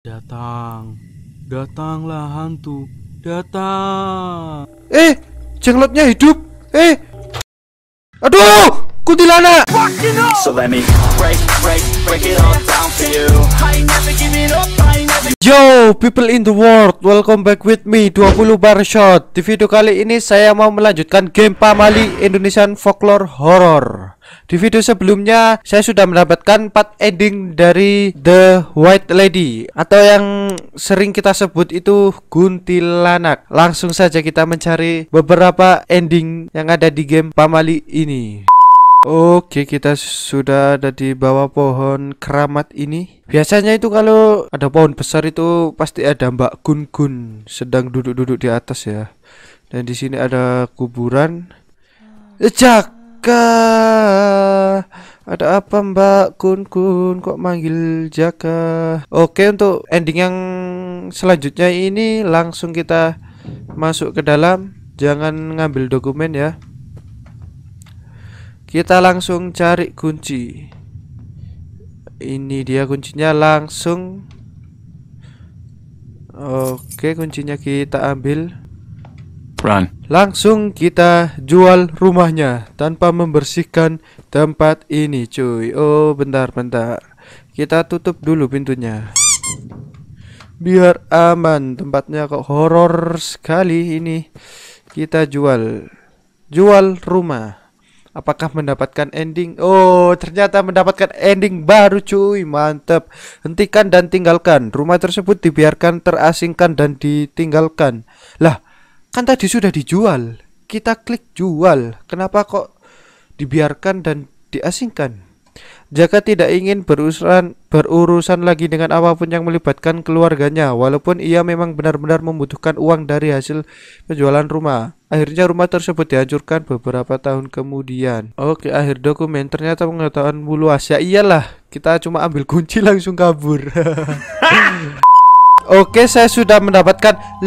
Datang, datanglah hantu, datang. Eh, jenglotnya hidup. Eh, aduh, kuntilanak. So let me break, break, break it all down for you. I never give it up, Yo, people in the world, welcome back with me 20 bar shot. Di video kali ini saya mau melanjutkan game Pamali Indonesian Folklore Horror. Di video sebelumnya saya sudah mendapatkan 4 ending dari The White Lady atau yang sering kita sebut itu Guntilanak. Langsung saja kita mencari beberapa ending yang ada di game Pamali ini. Oke kita sudah ada di bawah pohon keramat ini Biasanya itu kalau ada pohon besar itu pasti ada mbak Gun Gun Sedang duduk-duduk di atas ya Dan di sini ada kuburan Ejak Jaka ada apa Mbak Kun Kun kok manggil Jaka? Oke untuk ending yang selanjutnya ini langsung kita masuk ke dalam jangan ngambil dokumen ya kita langsung cari kunci ini dia kuncinya langsung oke kuncinya kita ambil Run. Langsung kita jual rumahnya tanpa membersihkan tempat ini cuy. Oh bentar bentar. Kita tutup dulu pintunya. Biar aman tempatnya kok horor sekali ini. Kita jual. Jual rumah. Apakah mendapatkan ending? Oh, ternyata mendapatkan ending baru cuy. Mantap. Hentikan dan tinggalkan. Rumah tersebut dibiarkan terasingkan dan ditinggalkan. Lah, kan tadi sudah dijual kita klik jual kenapa kok dibiarkan dan diasingkan jaka tidak ingin berurusan berurusan lagi dengan apapun yang melibatkan keluarganya walaupun ia memang benar-benar membutuhkan uang dari hasil penjualan rumah akhirnya rumah tersebut dihancurkan beberapa tahun kemudian oke akhir dokumen ternyata pengetahuan luas ya iyalah kita cuma ambil kunci langsung kabur Oke saya sudah mendapatkan 5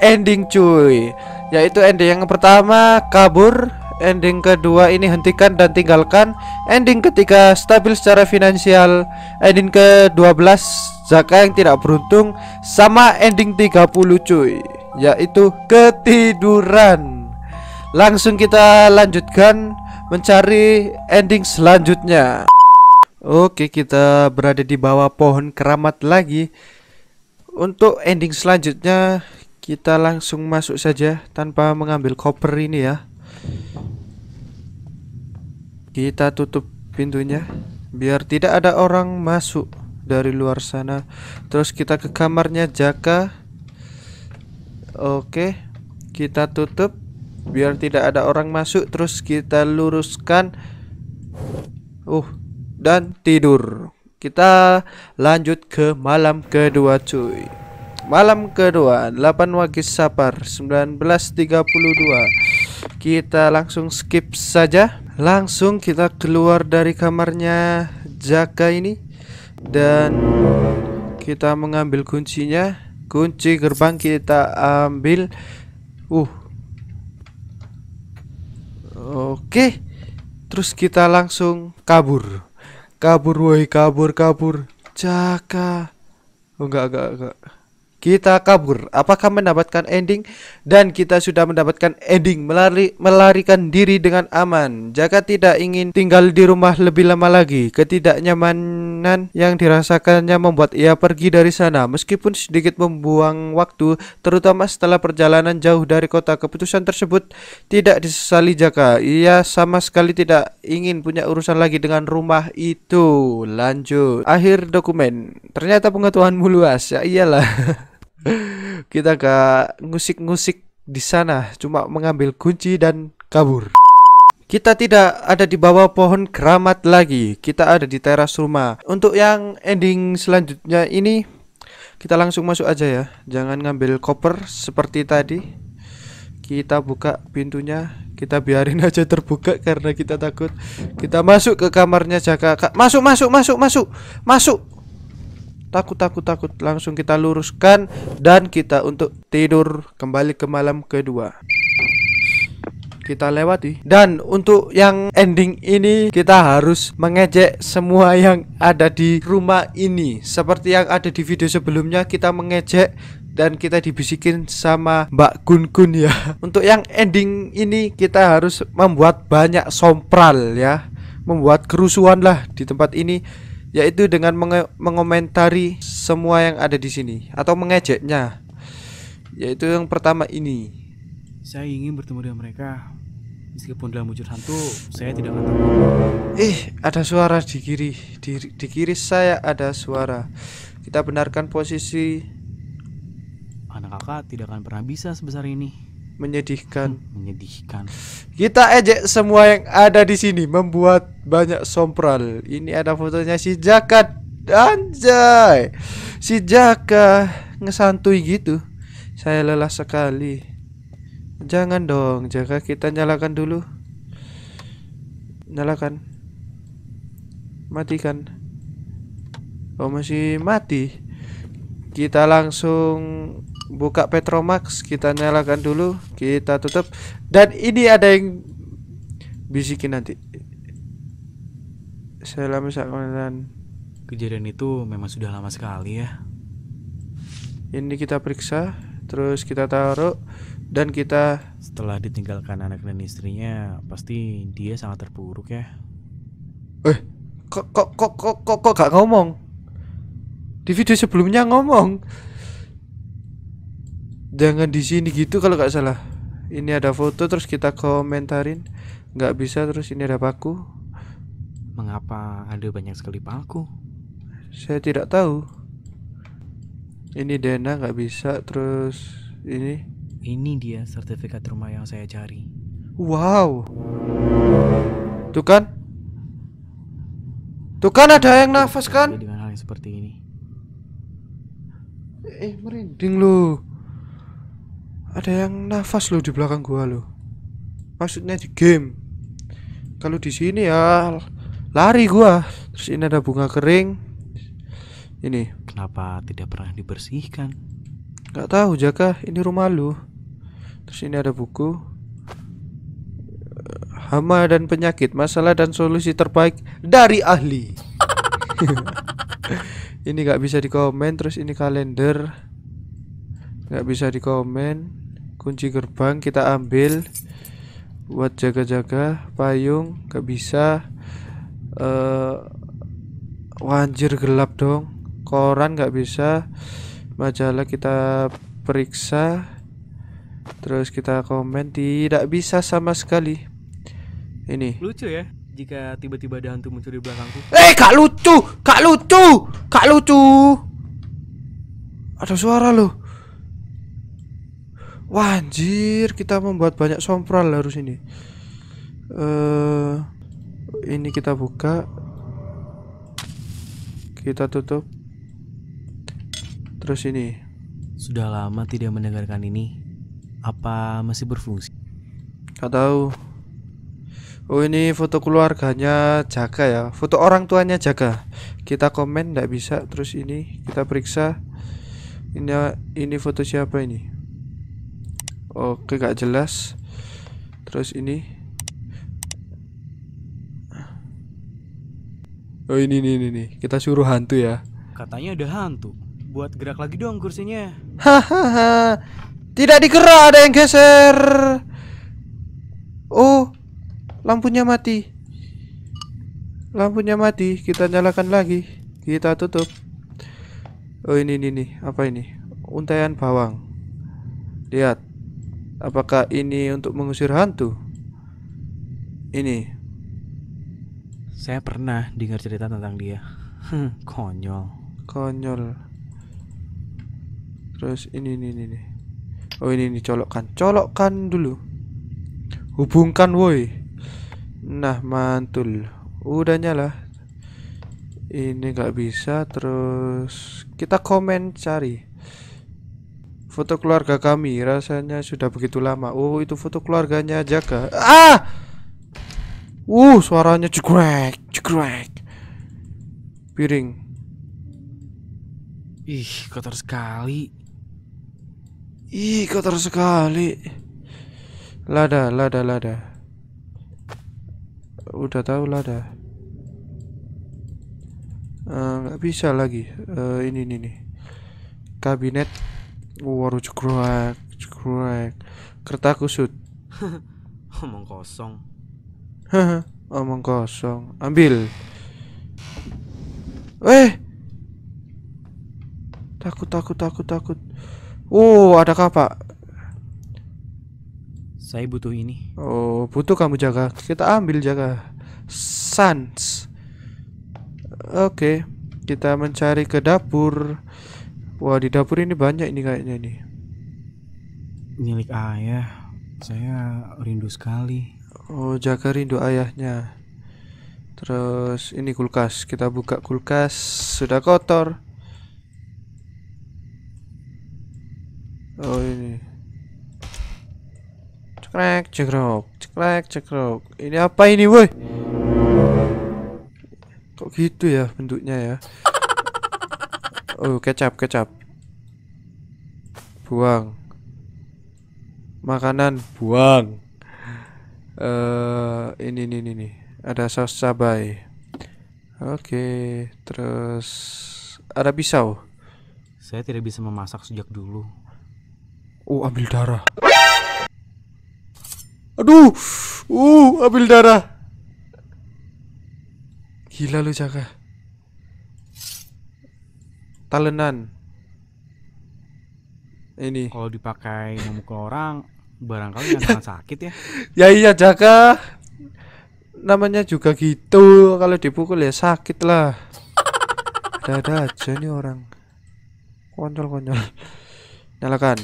ending cuy Yaitu ending yang pertama kabur Ending kedua ini hentikan dan tinggalkan Ending ketiga stabil secara finansial Ending ke-12 Zaka yang tidak beruntung Sama ending 30 cuy Yaitu ketiduran Langsung kita lanjutkan mencari ending selanjutnya Oke kita berada di bawah pohon keramat lagi untuk ending selanjutnya kita langsung masuk saja tanpa mengambil koper ini ya. Kita tutup pintunya biar tidak ada orang masuk dari luar sana. Terus kita ke kamarnya Jaka. Oke, kita tutup biar tidak ada orang masuk. Terus kita luruskan. Uh, dan tidur. Kita lanjut ke malam kedua cuy Malam kedua 8 wakil Sapar 1932 Kita langsung skip saja Langsung kita keluar dari kamarnya Jaka ini Dan kita mengambil kuncinya Kunci gerbang kita ambil Uh Oke Terus kita langsung kabur Kabur woi, kabur, kabur. Caka. Oh enggak, enggak, enggak kita kabur. Apakah mendapatkan ending? Dan kita sudah mendapatkan ending melari melarikan diri dengan aman. Jaka tidak ingin tinggal di rumah lebih lama lagi. Ketidaknyamanan yang dirasakannya membuat ia pergi dari sana. Meskipun sedikit membuang waktu, terutama setelah perjalanan jauh dari kota, keputusan tersebut tidak disesali Jaka. Ia sama sekali tidak ingin punya urusan lagi dengan rumah itu. Lanjut. Akhir dokumen. Ternyata pengetahuanmu luas. Ya iyalah. Kita gak ngusik-ngusik di sana, cuma mengambil kunci dan kabur. Kita tidak ada di bawah pohon keramat lagi, kita ada di teras rumah. Untuk yang ending selanjutnya ini, kita langsung masuk aja ya. Jangan ngambil koper seperti tadi. Kita buka pintunya, kita biarin aja terbuka karena kita takut. Kita masuk ke kamarnya jaga. Masuk, masuk, masuk, masuk, masuk takut takut takut langsung kita luruskan dan kita untuk tidur kembali ke malam kedua kita lewati dan untuk yang ending ini kita harus mengejek semua yang ada di rumah ini seperti yang ada di video sebelumnya kita mengejek dan kita dibisikin sama Mbak Gun Gun ya. Untuk yang ending ini kita harus membuat banyak sompral ya, membuat kerusuhan lah di tempat ini yaitu dengan menge mengomentari semua yang ada di sini atau mengejeknya. Yaitu yang pertama ini. Saya ingin bertemu dengan mereka. Meskipun dalam wujud hantu, saya tidak akan Eh, ada suara di kiri. Di, di kiri saya ada suara. Kita benarkan posisi. Anak kakak tidak akan pernah bisa sebesar ini menyedihkan. Menyedihkan. Kita ejek semua yang ada di sini membuat banyak sompral. Ini ada fotonya si Jaka. Anjay. Si Jaka ngesantui gitu. Saya lelah sekali. Jangan dong, Jaka kita nyalakan dulu. Nyalakan. Matikan. Oh, masih mati. Kita langsung buka Petromax kita nyalakan dulu kita tutup dan ini ada yang bisikin nanti salam sakmanan kejadian itu memang sudah lama sekali ya ini kita periksa terus kita taruh dan kita setelah ditinggalkan anak dan istrinya pasti dia sangat terpuruk ya eh kok kok kok kok kok, kok gak ngomong di video sebelumnya ngomong jangan di sini gitu kalau nggak salah ini ada foto terus kita komentarin nggak bisa terus ini ada paku mengapa ada banyak sekali paku saya tidak tahu ini dana nggak bisa terus ini ini dia sertifikat rumah yang saya cari wow tuh kan tuh kan ada yang nafas kan dengan hal yang seperti ini eh merinding loh ada yang nafas loh di belakang gua loh maksudnya di game kalau di sini ya lari gua terus ini ada bunga kering ini kenapa tidak pernah dibersihkan nggak tahu jaka ini rumah lu terus ini ada buku hama dan penyakit masalah dan solusi terbaik dari ahli ini nggak bisa dikomen terus ini kalender nggak bisa dikomen kunci gerbang kita ambil buat jaga-jaga payung gak bisa uh, wanjir gelap dong koran gak bisa majalah kita periksa terus kita komen tidak bisa sama sekali ini lucu ya jika tiba-tiba ada hantu muncul di belakangku eh kak lucu kak lucu kak lucu ada suara loh Wah kita membuat banyak sompral harus ini uh, Ini kita buka Kita tutup Terus ini Sudah lama tidak mendengarkan ini Apa masih berfungsi? Gak tahu. Oh ini foto keluarganya Jaga ya Foto orang tuanya Jaga Kita komen tidak bisa Terus ini kita periksa Ini ini foto siapa ini oke gak jelas terus ini oh ini nih nih kita suruh hantu ya katanya ada hantu buat gerak lagi dong kursinya hahaha tidak digerak ada yang geser oh lampunya mati lampunya mati kita nyalakan lagi kita tutup oh ini ini nih apa ini untaian bawang lihat Apakah ini untuk mengusir hantu? Ini. Saya pernah dengar cerita tentang dia. Hmm, konyol. Konyol. Terus ini ini ini. Oh ini ini colokkan. Colokkan dulu. Hubungkan woi. Nah, mantul. Udah nyala. Ini nggak bisa terus kita komen cari. Foto keluarga kami rasanya sudah begitu lama. Oh, itu foto keluarganya jaga. Ah! Uh, suaranya jegrek, jegrek. Piring. Ih, kotor sekali. Ih, kotor sekali. Lada, lada, lada. Udah tahu lada. Eh, nggak uh, bisa lagi. Uh, ini, ini, nih. Kabinet Waru cekrek, cekrek. Kereta kusut. Omong kosong. Omong kosong. Ambil. Eh. Takut, takut, takut, takut. Oh, ada apa Saya butuh ini. Oh, butuh kamu jaga. Kita ambil jaga. Sans. Oke, okay. kita mencari ke dapur. Wah di dapur ini banyak ini kayaknya nih. Milik ayah. Saya rindu sekali. Oh jaga rindu ayahnya. Terus ini kulkas. Kita buka kulkas. Sudah kotor. Oh ini. Cekrek cekrok. Cekrek cekrok. Ini apa ini woi? Kok gitu ya bentuknya ya? Oh, kecap, kecap. Buang. Makanan, buang. uh, ini ini ini Ada saus cabai. Oke, okay, terus ada pisau. Saya tidak bisa memasak sejak dulu. Oh, ambil darah. Aduh. Uh, ambil darah. Gila lu, Jaka talenan ini kalau dipakai memukul orang barangkali akan sakit ya ya iya jaga namanya juga gitu kalau dipukul ya sakit lah ada aja nih orang konyol konyol nyalakan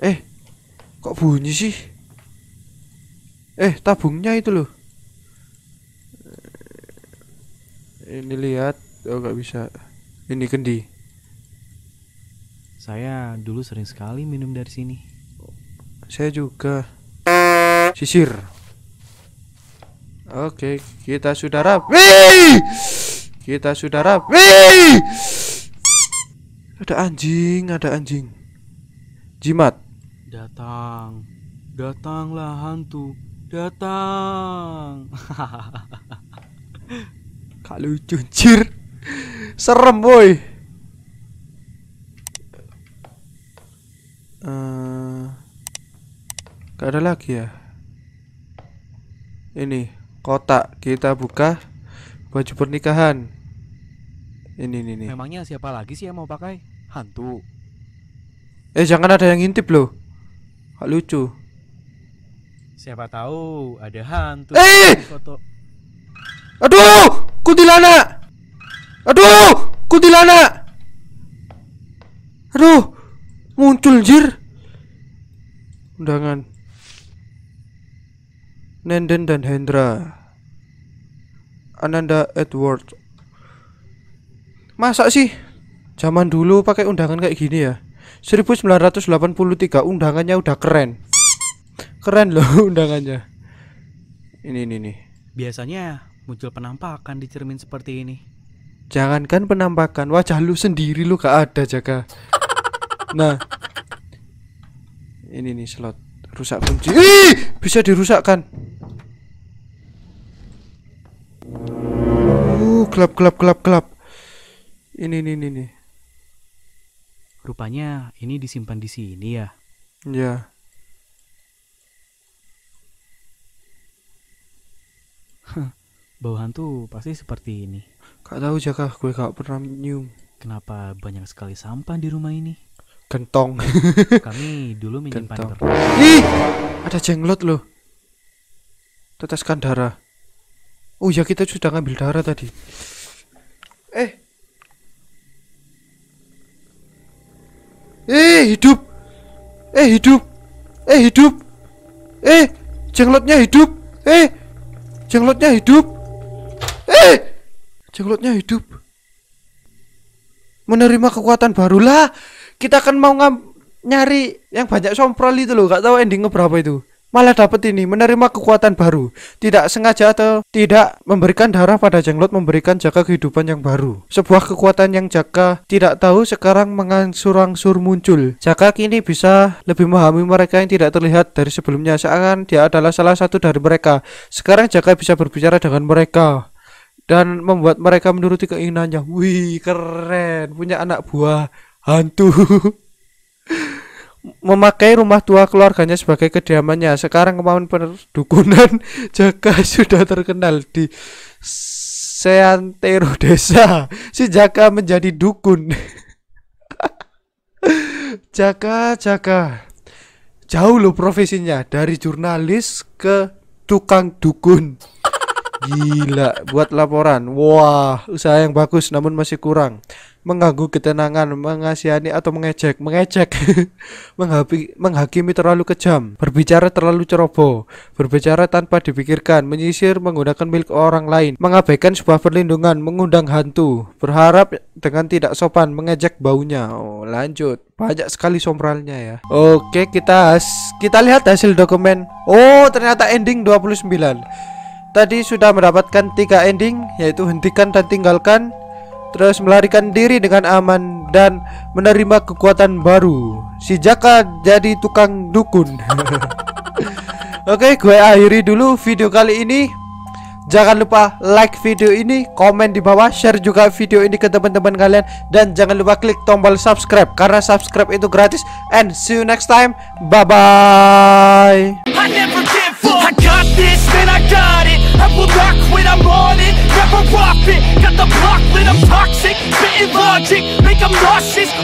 eh Kok bunyi sih? Eh, tabungnya itu loh. Eh, ini lihat, oh nggak bisa. Ini kendi. Saya dulu sering sekali minum dari sini. Saya juga. Sisir. Oke, kita sudah rapi. Kita sudah rapi. Ada anjing, ada anjing. Jimat. Datang, datanglah hantu, datang. Kak lucu, Serem, boy. Uh, gak ada lagi ya. Ini kotak kita buka baju pernikahan. Ini ini ini. Memangnya siapa lagi sih yang mau pakai hantu? Eh jangan ada yang intip loh. Gak lucu. Siapa tahu ada hantu. Eh! Foto. Aduh, kutilana Aduh, kutilana Aduh, muncul jir. Undangan. Nenden dan Hendra. Ananda Edward. Masa sih zaman dulu pakai undangan kayak gini ya? 1983 undangannya udah keren keren loh undangannya ini ini nih biasanya muncul penampakan di cermin seperti ini jangankan penampakan wajah lu sendiri lu gak ada jaga nah ini nih slot rusak kunci Ih, bisa dirusakkan uh gelap gelap gelap gelap ini ini ini, ini. Rupanya ini disimpan di sini ya. Ya. Yeah. Bau pasti seperti ini. Kak tahu Jaka, ah. gue gak pernah nyium. Kenapa banyak sekali sampah di rumah ini? Kentong. Kami dulu menyimpan Kentong. Ih, ada jenglot loh. Teteskan darah. Oh ya kita sudah ngambil darah tadi. Eh hidup Eh hidup Eh hidup Eh jenglotnya hidup Eh jenglotnya hidup Eh jenglotnya hidup Menerima kekuatan barulah Kita akan mau ngam nyari yang banyak somprol itu loh Gak tahu endingnya berapa itu malah dapat ini menerima kekuatan baru tidak sengaja atau tidak memberikan darah pada jenglot memberikan jaga kehidupan yang baru sebuah kekuatan yang jaka tidak tahu sekarang mengangsur-angsur muncul jaka kini bisa lebih memahami mereka yang tidak terlihat dari sebelumnya seakan dia adalah salah satu dari mereka sekarang jaka bisa berbicara dengan mereka dan membuat mereka menuruti keinginannya wih keren punya anak buah hantu memakai rumah tua keluarganya sebagai kediamannya. Sekarang kemauan perdukunan Jaka sudah terkenal di Seantero Desa. Si Jaka menjadi dukun. Jaka, Jaka. Jauh loh profesinya dari jurnalis ke tukang dukun. Gila, buat laporan. Wah, usaha yang bagus namun masih kurang. Mengganggu ketenangan, mengasihani atau mengejek, mengejek. Menghabi, menghakimi terlalu kejam, berbicara terlalu ceroboh, berbicara tanpa dipikirkan, menyisir menggunakan milik orang lain, mengabaikan sebuah perlindungan, mengundang hantu, berharap dengan tidak sopan, mengejek baunya. Oh, lanjut. Banyak sekali sombralnya ya. Oke, kita kita lihat hasil dokumen. Oh, ternyata ending 29. Tadi sudah mendapatkan tiga ending yaitu hentikan dan tinggalkan Terus melarikan diri dengan aman dan menerima kekuatan baru Si Jaka jadi tukang dukun Oke gue akhiri dulu video kali ini Jangan lupa like video ini, komen di bawah, share juga video ini ke teman-teman kalian dan jangan lupa klik tombol subscribe karena subscribe itu gratis and see you next time. Bye bye. I will not quit, I'm on it, never off it Got the block lit, I'm toxic, Bitten logic Make them nauseous